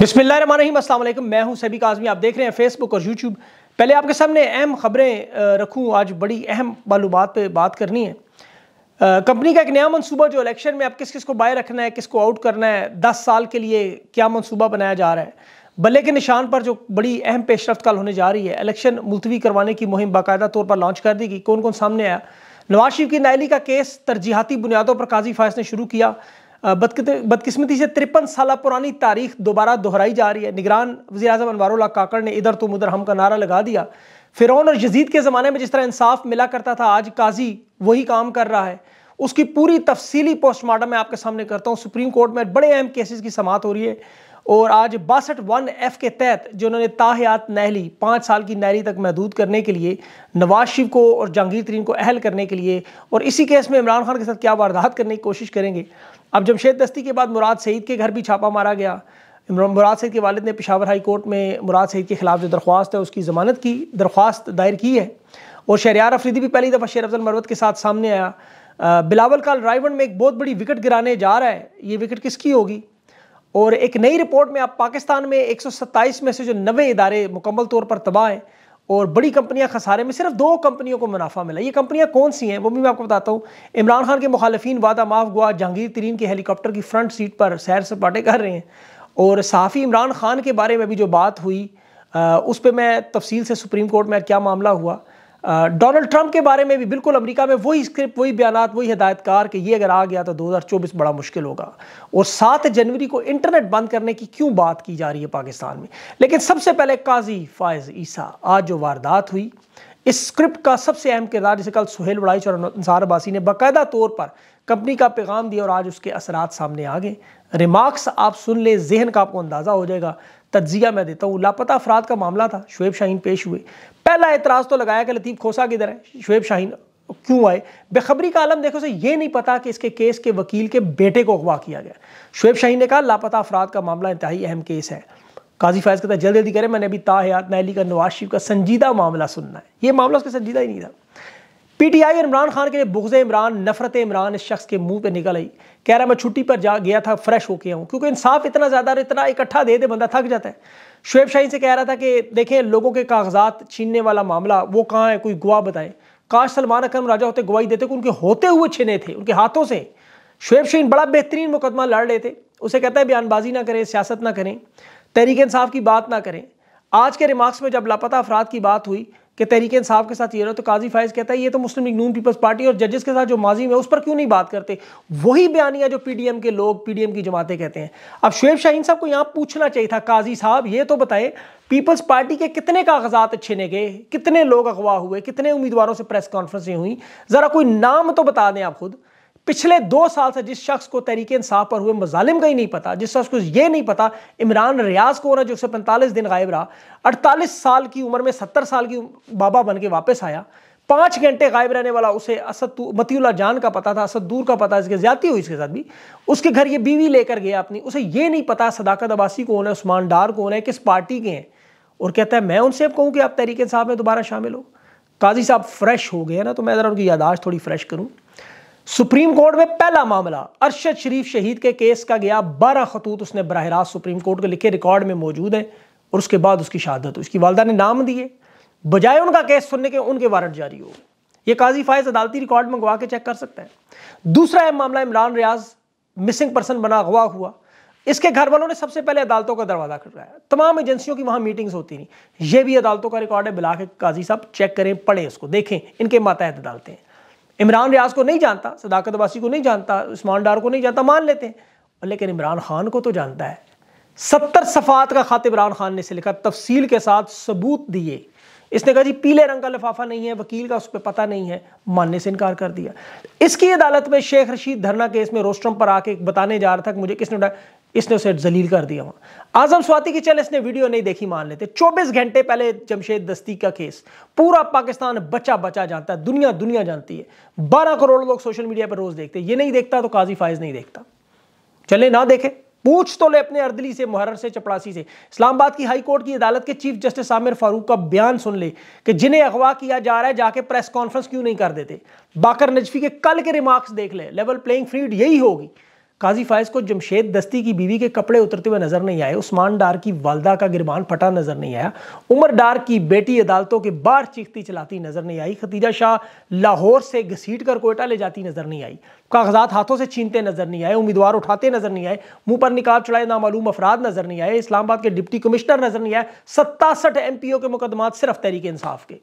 बिस्मिल्लाम मैं हूं सभी काजमी आप देख रहे हैं फेसबुक और यूट्यूब पहले आपके सामने अहम खबरें रखूं आज बड़ी अहम मालूम पे बात करनी है कंपनी का एक नया मंसूबा जो इलेक्शन में अब किस किस को बाय रखना है किसको आउट करना है दस साल के लिए क्या मनसूबा बनाया जा रहा है बल्ले के निशान पर जो बड़ी अहम पेशरफ कल होने जा रही है इलेक्शन मुलतवी करवाने की मुहिम बाकायदा तौर पर लॉन्च कर दी गई कौन कौन सामने आया नवाज शरीफ की नायली का केस तरजीहती बुनियादों पर काजी फायस ने शुरू किया बदकिस्मती से तिरपन साल पुरानी तारीख दोबारा दोहराई जा रही है निगरान वजी अजम अनवारोला काकड़ ने इधर तुम तो उधर हम का नारा लगा दिया फिरौन और यजीद के ज़माने में जिस तरह इंसाफ मिला करता था आज काजी वही काम कर रहा है उसकी पूरी तफसीली पोस्टमार्टम मैं आपके सामने करता हूँ सुप्रीम कोर्ट में बड़े अहम केसेस की समात हो रही है और आज बासठ वन एफ के तहत जो उन्होंने ताहयात नहली पाँच साल की नहली तक महदूद करने के लिए नवाज शिव को और जहांगीर तरीन को अहल करने के लिए और इसी केस में इमरान खान के साथ क्या वारदात करने की कोशिश करेंगे अब जमशेद दस्ती के बाद मुराद सईद के घर भी छापा मारा गया मुराद सईद के वालिद ने पिशावर हाई कोर्ट में मुराद सईद के ख़िलाफ़ जो दरख्वास्त है उसकी ज़मानत की दरख्वास्त दायर की है और शहरियार अफरीदी भी पहली दफ़ा शेर अफजल मरवत के साथ सामने आया बिलावल काल रायवन में एक बहुत बड़ी विकेट गिराने जा रहा है ये विकेट किसकी होगी और एक नई रिपोर्ट में आप पाकिस्तान में एक में से जो नवे इदारे मुकम्मल तौर पर तबाह हैं और बड़ी कंपनियां खसारे में सिर्फ दो कंपनियों को मुनाफा मिला ये कंपनियां कौन सी हैं वो भी मैं आपको बताता हूँ इमरान खान के मुखालफी वादा माफ गुआ जहांगीर तरीन के हेलीकॉप्टर की फ्रंट सीट पर सैर सपाटे कर रहे हैं और साफ़ी इमरान खान के बारे में भी जो बात हुई आ, उस पर मैं तफसील से सुप्रीम कोर्ट में क्या मामला हुआ डोनाल्ड ट्रंप के बारे में भी बिल्कुल अमेरिका में वही स्क्रिप्ट वही बयान वही हदायतकार कि ये अगर आ गया तो 2024 बड़ा मुश्किल होगा और सात जनवरी को इंटरनेट बंद करने की क्यों बात की जा रही है पाकिस्तान में लेकिन सबसे पहले काजी फायज ईसा आज जो वारदात हुई इस स्क्रिप्ट का सबसे अहम किरदार जिसे कल सुहेल वड़ाइच और अंसार अबासी ने बाकायदा तौर पर कंपनी का पैगाम दिया और आज उसके असरात सामने आ गए रिमार्क्स आप सुन लें जहन का आपको अंदाज़ा हो जाएगा तजिया मैं देता हूँ लापता अफराद का मामला था शुएब शाहीन पेश हुए पहला एतराज़ तो लगाया कि लतीफ़ खोसा किधर है शुएब शाहीन क्यों आए बेखबरी का आलम देखो से ये नहीं पता कि इसके केस के वकील के बेटे को अगवा किया गया शुएब शाहीन ने कहा लापता अफराद का मामला इंतहाई अहम केस है काजी फैज़ कहता है जल्दी जल्दी करें मैंने अभी ताहयात नैली का नवाज शरीफ का संजीदा मामला सुनना है ये मामला उसका संजीदा ही नहीं था पीटीआई और इमरान खान के लिए बुगज़ इमरान नफरत इमरान इस शख्स के मुंह पे निकल आई कह रहा मैं छुट्टी पर जा गया था फ्रेश होके आऊँ क्योंकि इंसाफ इतना ज़्यादा और इतना इकट्ठा दे दे बंदा थक जाता है शुएब शाही से कह रहा था कि देखें लोगों के कागजात छीनने वाला मामला वो कहाँ है कोई गुआ बताए काश सलमान अकरम राजा होते गवाही देते कि तो उनके होते हुए छिने थे उनके हाथों से शुएब शाहीन बड़ा बेहतरीन मुकदमा लड़ रहे थे उसे कहता है बयानबाजी ना करें सियासत ना करें तहरीक इंसाफ की बात ना करें आज के रिमार्क्स में जब लापता अफराद की बात हुई कि तहरीक इंसाफ के साथ ये रहा तो काजी फायज कहता है ये तो मुस्लिम लीग नून पीपल्स पार्टी और जजेस के साथ जो माजी में उस पर क्यों नहीं बात करते वही बयानियाँ जो पीडीएम के लोग पीडीएम की जमातें कहते हैं अब शुएब शाहीन साहब को यहाँ पूछना चाहिए था काजी साहब ये तो बताएं पीपल्स पार्टी के कितने कागजात ने गए कितने लोग अगवा हुए कितने उम्मीदवारों से प्रेस कॉन्फ्रेंसें हुई ज़रा कोई नाम तो बता दें आप खुद पिछले दो साल से जिस शख्स को तहरीक इंसाफ पर हुए मजालिम का ही नहीं पता जिस शख्स को ये नहीं पता इमरान रियाज को रहा जो एक पैंतालीस दिन गायब रहा अड़तालीस साल की उम्र में सत्तर साल की बाबा बन के वापस आया पाँच घंटे गायब रहने वाला उसे असद मतियला जान का पता था असद दूर का पता इसके ज्यादा हुई इसके साथ भी उसके घर ये बीवी लेकर गया अपनी उसे ये नहीं पता सदाकत अबासी कौन है उस्मान डार कौन है किस पार्टी के हैं और कहता है मैं उनसे अब कहूँ कि आप तहरीक साहब में दोबारा शामिल हो काजी साहब फ्रेश हो गए ना तो मैं ज़रा उनकी यादाश्त थोड़ी फ्रेश करूँ सुप्रीम कोर्ट में पहला मामला अरशद शरीफ शहीद के केस का गया बारह खतूत उसने बरह रास्त सुप्रीम कोर्ट के लिखे रिकॉर्ड में मौजूद है और उसके बाद उसकी शहादत उसकी वालदा ने नाम दिए बजाय उनका केस सुनने के उनके वारंट जारी हो गए ये काजी फायज अदालती रिकॉर्ड मंगवा के चेक कर सकते हैं दूसरा अहम मामला इमरान रियाज मिसिंग पर्सन बना अगवा हुआ इसके घर वालों ने सबसे पहले अदालतों का दरवाज़ा खटकाया तमाम एजेंसियों की वहां मीटिंग्स होती नहीं ये भी अदालतों का रिकॉर्ड है बुला के काजी साहब चेक करें पढ़ें उसको देखें इनके मातहत अदालतें इमरान रियाज को नहीं जानता सदाकत अबासी को नहीं जानता उस्मान डार को नहीं जानता मान लेते हैं लेकिन इमरान खान को तो जानता है सत्तर सफ़ात का खात इमरान खान ने से लिखा तफसील के साथ सबूत दिए इसने कहा जी पीले रंग का लिफाफा नहीं है वकील का उस पर पता नहीं है मानने से इनकार कर दिया इसकी अदालत में शेख रशीद धरना केस में रोस्ट्रम पर आके बताने जा रहा था कि मुझे किसने इसने उसे जलील कर दिया वहां आजम स्वाति की चल इसने वीडियो नहीं देखी मान लेते 24 घंटे पहले जमशेद दस्ती का केस पूरा पाकिस्तान बचा बचा जानता है दुनिया दुनिया जानती है बारह करोड़ लोग सोशल मीडिया पर रोज देखते ये नहीं देखता तो काजी फायज नहीं देखता चले ना देखे पूछ तो ले अपने अर्दली से मुहर्र से चपड़ासी से इस्लामाबाद की हाई कोर्ट की अदालत के चीफ जस्टिस आमिर फारूक का बयान सुन ले कि जिन्हें अगवा किया जा रहा है जाके प्रेस कॉन्फ्रेंस क्यों नहीं कर देते बाकर नजफी के कल के रिमार्क्स देख ले लेवल प्लेइंग फील्ड यही होगी काजी फायज को जमशेद दस्ती की बीवी के कपड़े उतरते हुए नजर नहीं आए उस्मान डार की वालदा का गिरबान फटा नजर नहीं आया उमर डार की बेटी अदालतों के बाहर चीखती चलाती नजर नहीं आई खतीजा शाह लाहौर से घसीट कर कोयटा ले जाती नजर नहीं आई कागजात हाथों से छीनते नजर नहीं आए उम्मीदवार उठाते नजर नहीं आए मुंह पर निकाब चढ़ाए नामालूम अफराद नजर नहीं आए इस्लामाबाद के डिप्टी कमिश्नर नजर नहीं आए सत्तासठ एम पी ओ के मुकदमा सिर्फ तहरीक इंसाफ के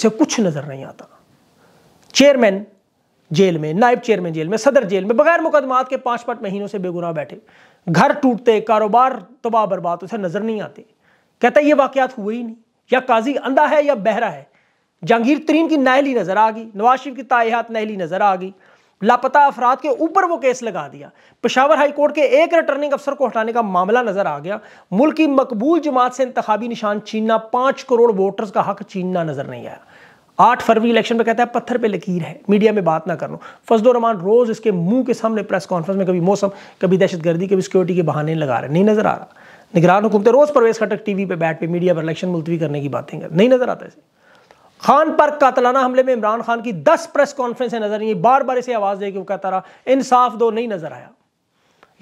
इसे कुछ नजर नहीं आता चेयरमैन जेल में नायब चेयरमैन जेल में सदर जेल में बगैर मुकदमात के पांच पाँच महीनों से बेगुनाह बैठे घर टूटते कारोबार तबाह बर्बाद उसे नज़र नहीं आते कहता ये वाकयात हुए ही नहीं या काजी अंधा है या बहरा है जहांगीर तरीन की नहली नज़र आ गई नवाज शरीफ की तायहात नहली नज़र आ गई लापता अफराद के ऊपर वो केस लगा दिया पेशावर हाई कोर्ट के एक रिटर्निंग अफसर को हटाने का मामला नजर आ गया मुल्क की मकबूल जमात से इंतबी निशान छीनना पांच करोड़ वोटर्स का हक छीनना नजर नहीं आया आठ फरवरी इलेक्शन में कहता है पत्थर पे लकीर है मीडिया में बात ना करो फजलो रमान रोज इसके मुंह के सामने प्रेस कॉन्फ्रेंस में कभी मौसम कभी दहशतगर्दी कभी सिक्योरिटी के बहाने लगा रहे नहीं नजर आ रहा निगरान हुकूमतें रोज परवेज खटक टीवी पे बैठ पे मीडिया पर इलेक्शन मुलतवी करने की बातें कर नहीं नजर आता इसे खान पर कातलाना हमले में इमरान खान की दस प्रेस कॉन्फ्रेंसें नजर नहीं बार बार इसे आवाज़ दे के वो कहता रहा इंसाफ दो नहीं नजर आया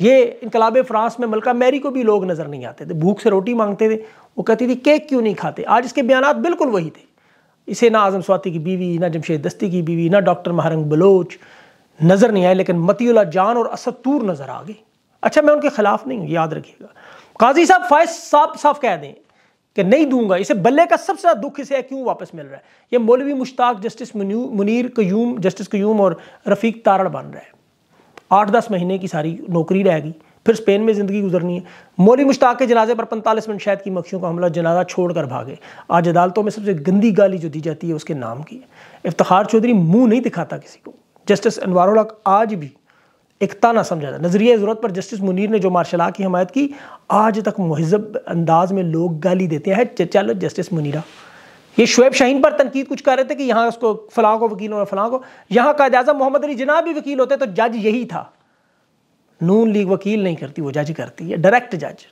ये इनकलाब फ्रांस में मलका मैरी को भी लोग नजर नहीं आते थे भूख से रोटी मांगते थे वो कहती थी केक क्यों नहीं खाते आज इसके बयान बिल्कुल वही थे इसे ना आज़म स्वाति की बीवी ना जमशेद दस्ती की बीवी ना डॉक्टर महारंग बलोच नज़र नहीं आए लेकिन मतियला जान और असतूर नज़र आ गई अच्छा मैं उनके ख़िलाफ़ नहीं हूँ याद रखिएगा काजी साहब फायज साफ साफ कह दें कि नहीं दूंगा इसे बल्ले का सबसे ज़्यादा दुख इसे क्यों वापस मिल रहा है ये मौलवी मुश्ताक जस्टिस मुनीर कयूम जस्टिस क्यूम और रफ़ीक तारड़ बन रहा है आठ दस महीने की सारी नौकरी रह गई फिर स्पेन में ज़िंदगी गुजरनी है मौली मुश्ताक के जनाजे पर पैंतालीस मिनट शायद की मक्खियों का हमला जनाजा छोड़कर भागे आज अदालतों में सबसे गंदी गाली जो दी जाती है उसके नाम की है इफ्तार चौधरी मुंह नहीं दिखाता किसी को जस्टिस अनवारुल आज भी एकता ना समझा जाता नज़रिए ज़रूरत पर जस्टिस मुनीर ने जो मार्शल की हमायत की आज तक महजब अंदाज में लोग गाली देते हैं चलो जस्टिस मुनीरा ये शुएब शाहीन पर तनकीद कुछ कर रहे थे कि यहाँ उसको फलां को वकील और फलां को यहाँ कायद अजम मोहम्मद अली जना भी वकील होते तो जज यही था नून लीग वकील नहीं करती वो जज करती है डायरेक्ट जज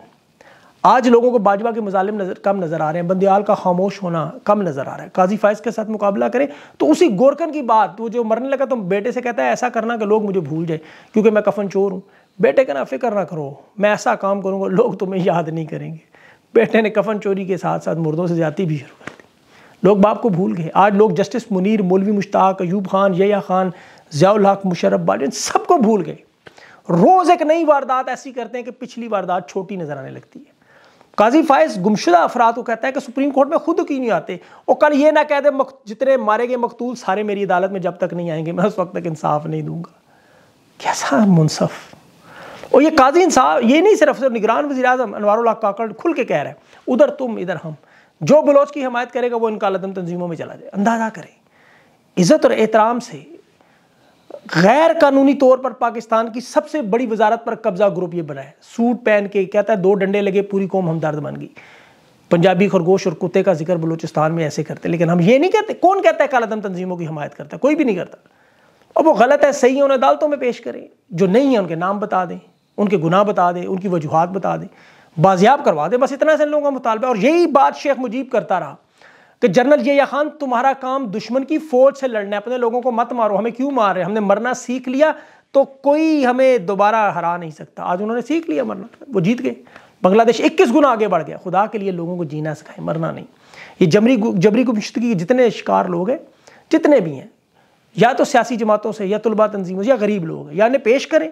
आज लोगों को बाजवा के मुजालिम नजर कम नज़र आ रहे हैं बंदियाल का खामोश होना कम नज़र आ रहा है काजी फैज के साथ मुकाबला करें तो उसी गोरकन की बात वो जो मरने लगा तो बेटे से कहता है ऐसा करना कि लोग मुझे भूल जाए क्योंकि मैं कफन चोर हूँ बेटे का ना फिक्र ना करो मैं ऐसा काम करूँगा लोग तुम्हें याद नहीं करेंगे बेटे ने कफन चोरी के साथ साथ मुर्दों से ज़्यादा भी शुरू कर दी लोग बाप को भूल गए आज लोग जस्टिस मुनीर मौलवी मुश्ताक अयूब खान यया खान जयाल हक मुशरफ बाजन सबको भूल गए रोज एक नई वारदात ऐसी करते हैं कि पिछली वारदात छोटी नजर आने लगती है काजी फायज गुमशुदा अफराद को कहता है कि सुप्रीम कोर्ट में खुद क्यों नहीं आते और कल ये ना कह दे जितने मारे गए मकतूल सारे मेरी अदालत में जब तक नहीं आएंगे मैं उस वक्त तक इंसाफ नहीं दूंगा कैसा मुनसफ़ और ये काजी इंसाफ ये नहीं सिर्फ सिर्फ निगरान वजी अजम अनवर काकड़ खुल के कह रहे हैं उधर तुम इधर हम जो बलोच की हमायत करेगा वो इनका लदम तंजीमों में चला जाए अंदाज़ा करें इज़्ज़त और एहतराम से गैर कानूनी तौर पर पाकिस्तान की सबसे बड़ी वजारत पर कब्जा ग्रुप ये बना है सूट पहन के कहता है दो डंडे लगे पूरी कौम हमदर्द बन गई पंजाबी खरगोश और कुत्ते का जिक्र बलूचिस्तान में ऐसे करते लेकिन हम ये नहीं कहते कौन कहता है कालादम तंजीमों की हमायत करता है कोई भी नहीं करता और वो गलत है सही है उन्हें अदालतों में पेश करें जो नहीं है उनके नाम बता दें उनके गुनाह बता दें उनकी वजूहत बता दें बाजियाब करवा दें बस इतना से लोगों का मुतालबा और यही बात शेख मुजीब करता रहा कि जनरल ये खान तुम्हारा काम दुश्मन की फौज से लड़ना है अपने लोगों को मत मारो हमें क्यों मार रहे हमने मरना सीख लिया तो कोई हमें दोबारा हरा नहीं सकता आज उन्होंने सीख लिया मरना वो जीत गए बांग्लादेश 21 गुना आगे बढ़ गया खुदा के लिए लोगों को जीना सिखाए मरना नहीं ये जबरी जबरी गुमशदगी के जितने शिकार लोग हैं जितने भी हैं या तो सियासी जमातों से या तलबा तंजीमों से या गरीब लोग हैं या इन्हें पेश करें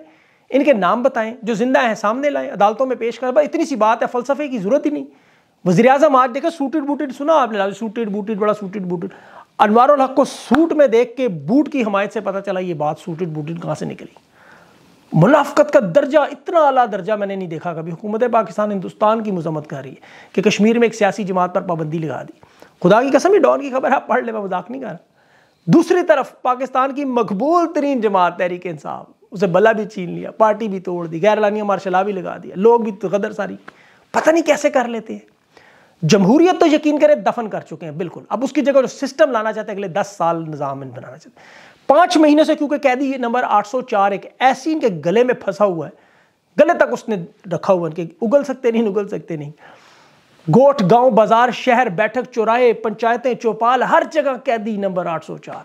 इनके नाम बताएं जो जिंदा हैं सामने लाएं अदालतों में पेश करें भाई इतनी सी बात है फलसफे की ज़रूरत ही नहीं वजी अजम आज देखे सूटेड बूटेड सुना आपने सूटेड बूटेड बड़ा सूटेड बूटेड अनवर हक को सूट में देख के बूट की हमायत से पता चला ये बात सूटेड बूटेड कहाँ से निकली मुनाफ़त का दर्जा इतना अला दर्जा मैंने नहीं देखा कभी हुकूमत पाकिस्तान हिंदुस्तान की मजम्मत कर रही है कि कश्मीर में एक सियासी जमात पर पाबंदी लगा दी खुदा की कसम ही डॉन की खबर आप पढ़ ले मैं मजाक नहीं कर दूसरी तरफ पाकिस्तान की मकबूल तरीन जमात तहरीक इंसाफ उसे बला भी छीन लिया पार्टी भी तोड़ दी गैर लानिया मार्शला भी लगा दिया लोग भी तो गदर सारी पता नहीं कैसे कर लेते हैं जमहूरियत तो यकीन करें दफन कर चुके हैं बिल्कुल अब उसकी जगह जो सिस्टम लाना चाहते हैं अगले दस साल निज़ाम बनाना चाहते हैं पाँच महीने से क्योंकि कैदी नंबर 804 एक ऐसी इनके गले में फंसा हुआ है गले तक उसने रखा हुआ इनके उगल सकते नहीं उगल सकते नहीं गोट गांव बाजार शहर बैठक चौराहे पंचायतें चौपाल हर जगह कैदी नंबर 804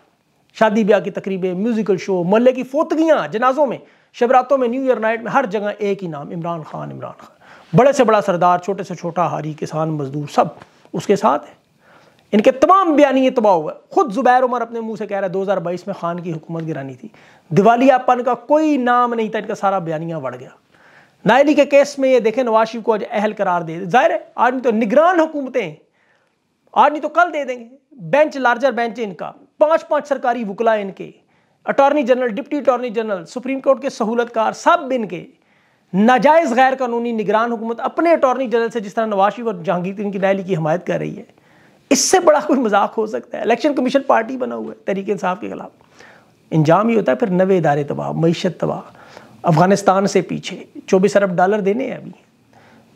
शादी ब्याह की तकरीबें म्यूजिकल शो मोहल्ले की फोतगियाँ जनाजों में शबरातों में न्यू ईयर नाइट में हर जगह एक ही नाम इमरान खान इमरान खान बड़े से बड़ा सरदार छोटे से छोटा हारी किसान मजदूर सब उसके साथ है इनके तमाम बयानी तबाह हुआ खुद जुबैर उमर अपने मुंह से कह रहा है दो हज़ार बाईस में खान की हुकूमत गिरानी थी दिवालियापन का कोई नाम नहीं था इनका सारा बयानिया बढ़ गया नायली के केस में ये देखें नवाज शरीफ को आज अहल करार दे जाहिर है आज नहीं तो निगरान हुकूमतें आज नहीं तो कल दे देंगे बेंच लार्जर बेंच इनका पांच पांच सरकारी वकला इनके attorney general deputy attorney general supreme court के सहूलतकार सब इनके नाजायज़ गैर कानूनी निगरान हुकूमत अपने अटॉर्नी जनरल से जिस तरह नवाशी और जहांगीर की डायली की हमायत कर रही है इससे बड़ा कोई मजाक हो सकता है इलेक्शन कमीशन पार्टी बना हुआ है तरीके इंसाफ के खिलाफ इंजाम ही होता है फिर नवे इदारे तबाह मीशत तबाह अफगानिस्तान से पीछे चौबीस अरब डॉलर देने हैं अभी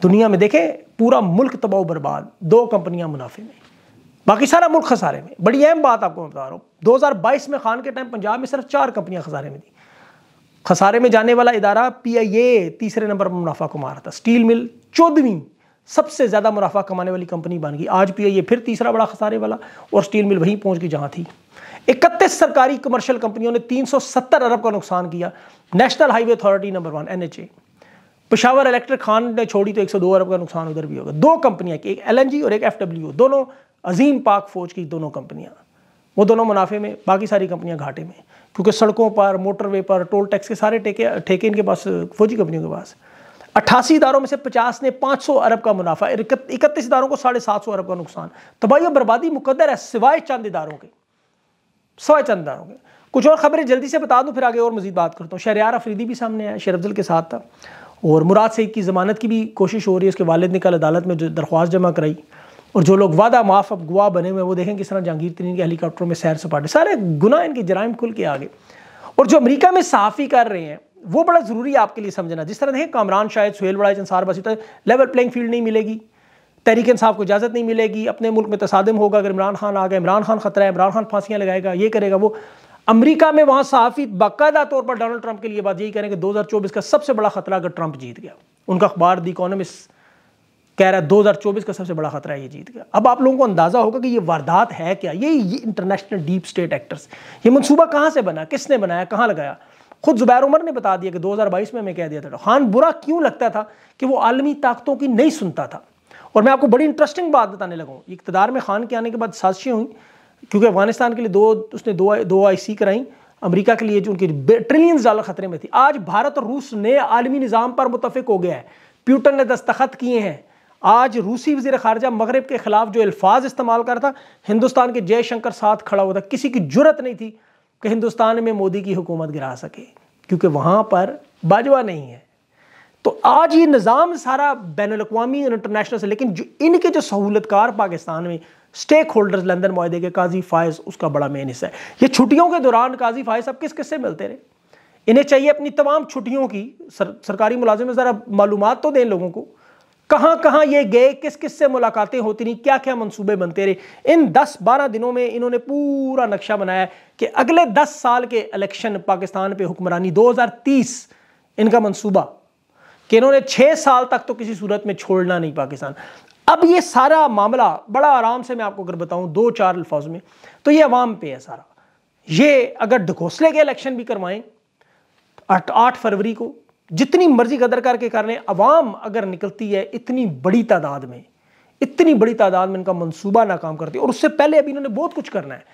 दुनिया में देखें पूरा मुल्क तबाह बर्बाद दो कंपनियां मुनाफे में बाकी सारा मुल्क खसारे में बड़ी अहम बात आपको बता रहा हूँ बाईस में खान के टाइम पंजाब में सिर्फ चार कंपनियां खसारे में थी खसारे में जाने वाला इदारा पी आई ए तीसरे नंबर पर मुनाफा कमा रहा था स्टील मिल चौदहवीं सबसे ज़्यादा मुनाफा कमाने वाली कंपनी बन गई आज पी आई ए फिर तीसरा बड़ा खसारे वाला और स्टील मिल वहीं पहुंच गई जहां थी इकतीस सरकारी कमर्शियल कंपनियों ने 370 अरब का नुकसान किया national highway authority number one N H A Peshawar electric Khan ने छोड़ी तो 102 अरब का नुकसान उधर भी होगा दो कंपनियां एक जी और एक डब्ल्यू दोनों अजीम पाक फौज की दोनों कंपनियां वो दोनों मुनाफे में बाकी सारी कंपनियां घाटे में क्योंकि सड़कों पर मोटरवे पर टोल टैक्स के सारे ठेके ठेके इनके पास फौजी कंपनियों के पास अट्ठासी इदारों में से पचास ने पाँच सौ अरब का मुनाफा इकतीस इदारों को साढ़े सात सौ अरब का नुकसान तबाही तो और बर्बादी मुकदर है सिवाय चंद इदारों के सिवाय चंद इदारों के कुछ और खबरें जल्दी से बता दूँ फिर आगे और मजीद बात करता हूँ शहरियार अफरीदी भी सामने आया शेर अफजल के साथ था और मुराद सईद की ज़मानत की भी कोशिश हो रही है उसके वालद ने कल अदालत में जो दरख्वास्त जमा कराई और जो लोग वादा माफ अब गुआ बने हुए वो देखें किस तरह जहांगीर तरीन के हेलीकॉप्टरों में सैर सपाटे सारे गुना इनके जराइम खुल के आगे और जो अमरीका में साफ़ी कर रहे हैं वो बड़ा ज़रूरी है आपके लिए समझना जिस तरह देखें कामरान शायद सुहेल बड़ा अंसार बसी तो लेवल प्लेइंग फील्ड नहीं मिलेगी तहरीक इंसाफ को इजाज़त नहीं मिलेगी अपने मुल्क में तसादम होगा अगर इमरान खान आ गए इमरान खान खतरा है इमरान खान फांसियाँ लगाएगा ये करेगा वो अमेरिका में वहाँ सहाफ़ी बाकायदा तौर पर डोनाल्ड ट्रंप के लिए बात यही करें कि 2024 का सबसे बड़ा खतरा अगर ट्रंप जीत गया उनका अखबार दी इकोनॉमिस्ट कह रहा है 2024 का सबसे बड़ा खतरा है ये जीत का अब आप लोगों को अंदाज़ा होगा कि ये वारदात है क्या ये, ये इंटरनेशनल डीप स्टेट एक्टर्स ये मनसूबा कहाँ से बना किसने बनाया कहाँ लगाया खुद जुबैर उमर ने बता दिया कि 2022 में मैं कह दिया था खान बुरा क्यों लगता था कि वो आलमी ताकतों की नहीं सुनता था और मैं आपको बड़ी इंटरेस्टिंग बात बताने लगाऊँ इकतदार में खान के आने के बाद साजिशें हुई क्योंकि अफगानिस्तान के लिए दो उसने दो दो आई सी कराई अमेरिका के लिए जो उनकी ट्रिलियन डॉलर खतरे में थी आज भारत और रूस ने आलमी निज़ाम पर मुतफिक हो गया है प्यूटन ने दस्तखत किए हैं आज रूसी वजीर खारजा मगरब के खिलाफ जो अल्फाज इस्तेमाल कर था हिंदुस्तान के जयशंकर साथ खड़ा हुआ था किसी की जरूरत नहीं थी कि हिंदुस्तान में मोदी की हुकूमत गिरा सके क्योंकि वहाँ पर बाजवा नहीं है तो आज ये निज़ाम सारा बैन अवी और इंटरनेशनल से लेकिन जो इनके जो सहूलतकार पाकिस्तान में स्टेक होल्डर्स लंदन माहदे के काजी फायज उसका बड़ा मेन हिस्सा है ये छुट्टियों के दौरान काजी फायज अब किस किससे मिलते रहे इन्हें चाहिए अपनी तमाम छुट्टियों की सर, सरकारी मुलाजिम ज़रा मालूम तो दें लोगों को कहां कहां ये गए किस किस से मुलाकातें होती रही क्या क्या मंसूबे बनते रहे इन 10-12 दिनों में इन्होंने पूरा नक्शा बनाया कि अगले 10 साल के इलेक्शन पाकिस्तान पे हुक्मरानी 2030 इनका मंसूबा कि इन्होंने 6 साल तक तो किसी सूरत में छोड़ना नहीं पाकिस्तान अब ये सारा मामला बड़ा आराम से मैं आपको अगर बताऊँ दो चार अल्फाज में तो ये अवाम पे है सारा ये अगर ढकोसले के इलेक्शन भी करवाएं आठ फरवरी को जितनी मर्जी गदर करके कर लें अवाम अगर निकलती है इतनी बड़ी तादाद में इतनी बड़ी तादाद में इनका मंसूबा नाकाम करती है और उससे पहले अभी इन्होंने बहुत कुछ करना है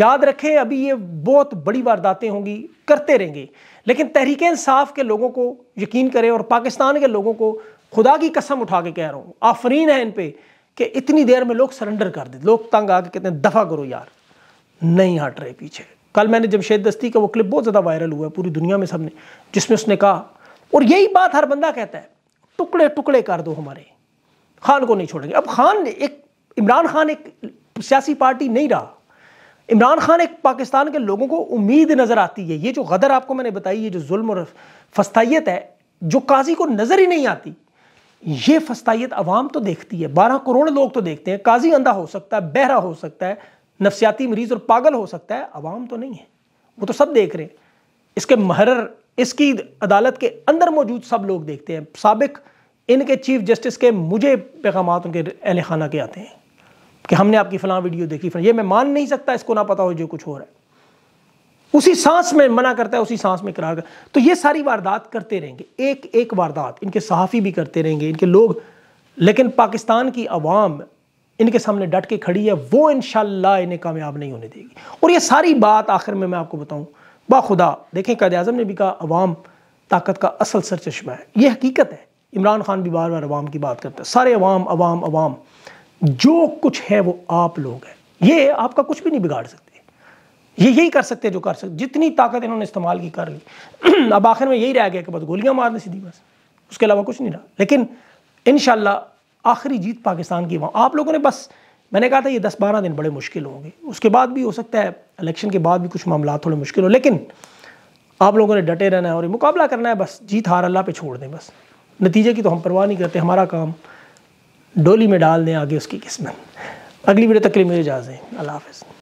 याद रखें अभी ये बहुत बड़ी वारदातें होंगी करते रहेंगे लेकिन तहरीक इंसाफ के लोगों को यकीन करें और पाकिस्तान के लोगों को खुदा की कसम उठा के कह रहा हूँ आफरीन है इन पर कि इतनी देर में लोग सरेंडर कर दे लोग तंग आके कहते हैं दफ़ा करो यार नहीं हट रहे पीछे कल मैंने जमशेद दस्ती का वो क्लिप बहुत ज़्यादा वायरल हुआ है पूरी दुनिया में सबने जिसमें उसने कहा और यही बात हर बंदा कहता है टुकड़े टुकड़े कर दो हमारे खान को नहीं छोड़ेंगे अब खान एक इमरान खान एक सियासी पार्टी नहीं रहा इमरान खान एक पाकिस्तान के लोगों को उम्मीद नज़र आती है ये जो गदर आपको मैंने बताई ये जो जुल्म और फस्ताइत है जो काजी को नज़र ही नहीं आती ये फस्ताइत अवाम तो देखती है बारह करोड़ लोग तो देखते हैं काजी अंधा हो सकता है बहरा हो सकता है नफसियाती मरीज और पागल हो सकता है अवाम तो नहीं है वो तो सब देख रहे हैं इसके महर इसकी अदालत के अंदर मौजूद सब लोग देखते हैं सबक इनके चीफ जस्टिस के मुझे पैगाम उनके अहल खाना के आते हैं कि हमने आपकी फ़लाँ वीडियो देखी फिर ये मैं मान नहीं सकता इसको ना पता हो जो कुछ हो रहा है उसी सांस में मना करता है उसी सांस में करार कर तो ये सारी वारदात करते रहेंगे एक एक वारदात इनके सहाफ़ी भी करते रहेंगे इनके लोग लेकिन पाकिस्तान की आवाम इनके सामने डट के खड़ी है वो इन इन्हें कामयाब नहीं होने देगी और ये सारी बात आखिर में मैं आपको बताऊँ बाखुदा देखें कैद अजम ने भी कहा अवाम ताकत का असल चश्मा है ये हकीकत है इमरान खान भी बार बार अवाम की बात करते हैं सारे अवाम अवाम अवाम जो कुछ है वो आप लोग हैं ये आपका कुछ भी नहीं बिगाड़ सकते ये यही कर सकते हैं जो कर सकते जितनी ताकत इन्होंने इस्तेमाल की कर ली अब आखिर में यही रह गया कि बस गोलियां मारने सीधी बस उसके अलावा कुछ नहीं रहा लेकिन इन आखिरी जीत पाकिस्तान की वहाँ आप लोगों ने बस मैंने कहा था ये दस बारह दिन बड़े मुश्किल होंगे उसके बाद भी हो सकता है इलेक्शन के बाद भी कुछ मामला थोड़े मुश्किल हो लेकिन आप लोगों ने डटे रहना है और मुकाबला करना है बस जीत हार अल्लाह पे छोड़ दें बस नतीजे की तो हम परवाह नहीं करते हमारा काम डोली में डाल दें आगे उसकी किस्मत अगली वीडियो तक के लिए मेरे इजाज़ें अल्लाह हाफ़